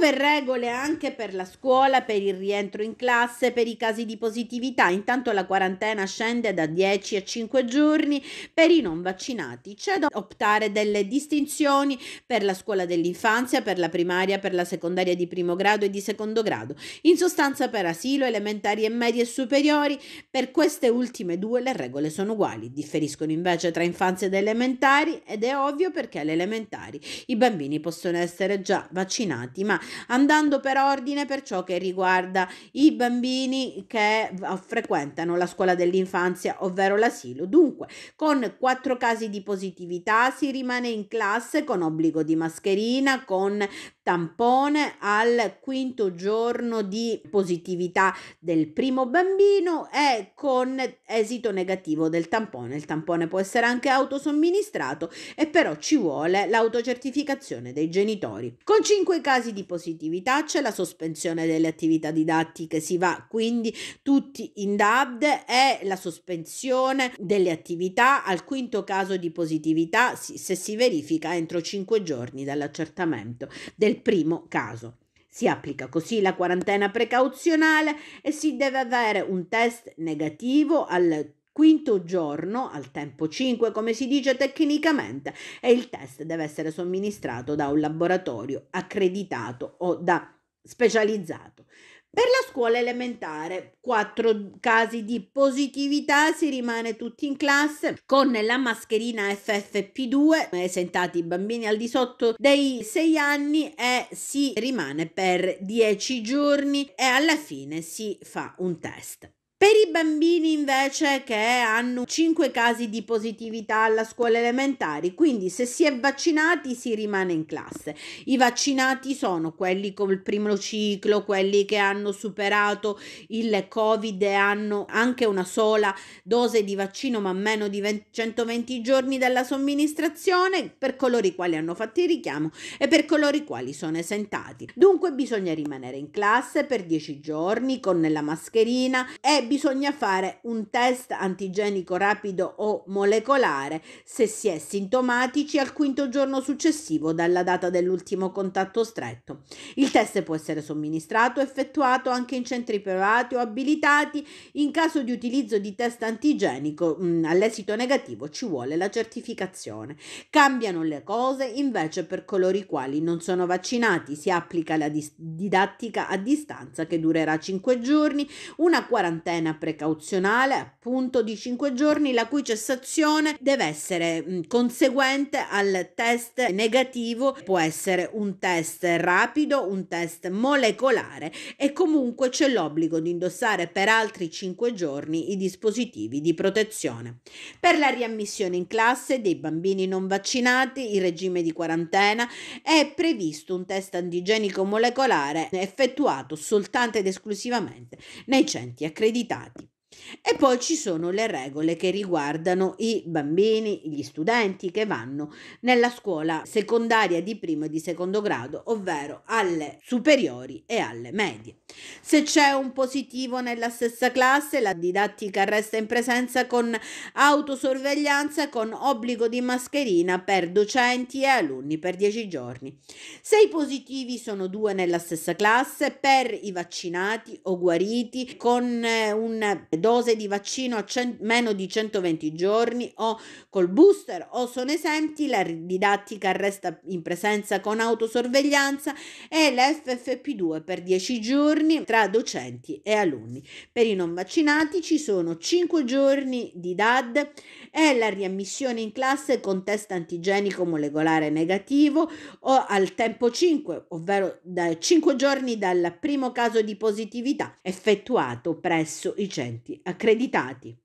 nuove regole anche per la scuola, per il rientro in classe, per i casi di positività. Intanto la quarantena scende da 10 a 5 giorni per i non vaccinati. C'è da optare delle distinzioni per la scuola dell'infanzia, per la primaria, per la secondaria di primo grado e di secondo grado. In sostanza per asilo, elementari e medie e superiori, per queste ultime due le regole sono uguali. Differiscono invece tra infanzia ed elementari ed è ovvio perché alle elementari i bambini possono essere già vaccinati, ma andando per ordine per ciò che riguarda i bambini che frequentano la scuola dell'infanzia, ovvero l'asilo. Dunque, con quattro casi di positività si rimane in classe con obbligo di mascherina, con tampone al quinto giorno di positività del primo bambino e con esito negativo del tampone. Il tampone può essere anche autosomministrato e però ci vuole l'autocertificazione dei genitori. Con cinque casi di positività c'è la sospensione delle attività didattiche, si va quindi tutti in DAD e la sospensione delle attività al quinto caso di positività se si verifica entro cinque giorni dall'accertamento del primo caso. Si applica così la quarantena precauzionale e si deve avere un test negativo al quinto giorno, al tempo 5 come si dice tecnicamente, e il test deve essere somministrato da un laboratorio accreditato o da specializzato. Per la scuola elementare, 4 casi di positività, si rimane tutti in classe con la mascherina FFP2, esentati eh, i bambini al di sotto dei 6 anni e si rimane per 10 giorni e alla fine si fa un test. Per i bambini invece che hanno 5 casi di positività alla scuola elementare, quindi se si è vaccinati si rimane in classe. I vaccinati sono quelli col primo ciclo, quelli che hanno superato il Covid e hanno anche una sola dose di vaccino ma meno di 20, 120 giorni dalla somministrazione, per coloro i quali hanno fatto il richiamo e per coloro i quali sono esentati. Dunque bisogna rimanere in classe per 10 giorni con la mascherina e bisogna fare un test antigenico rapido o molecolare se si è sintomatici al quinto giorno successivo dalla data dell'ultimo contatto stretto. Il test può essere somministrato, effettuato anche in centri privati o abilitati. In caso di utilizzo di test antigenico mh, mm, all'esito negativo ci vuole la certificazione. Cambiano le cose invece per coloro i quali non sono vaccinati. Si applica la didattica a distanza che durerà 5 giorni, una quarantena quarantena precauzionale appunto di 5 giorni la cui cessazione deve essere conseguente al test negativo, può essere un test rapido, un test molecolare e comunque c'è l'obbligo di indossare per altri 5 giorni i dispositivi di protezione. Per la riammissione in classe dei bambini non vaccinati, il regime di quarantena, è previsto un test antigenico molecolare effettuato soltanto ed esclusivamente nei centri accreditati idade. E poi ci sono le regole che riguardano i bambini, gli studenti che vanno nella scuola secondaria di primo e di secondo grado, ovvero alle superiori e alle medie. Se c'è un positivo nella stessa classe, la didattica resta in presenza con autosorveglianza con obbligo di mascherina per docenti e alunni per 10 giorni. Se i positivi sono due nella stessa classe, per i vaccinati o guariti con eh, un dose di vaccino a cent- meno di 120 giorni o col booster o sono esenti la didattica resta in presenza con autosorveglianza e lffp 2 per 10 giorni tra docenti e alunni. Per i non vaccinati ci sono 5 giorni di DAD e la riammissione in classe con test antigenico molecolare negativo o al tempo 5, ovvero da 5 giorni dal primo caso di positività effettuato presso i centri accreditati.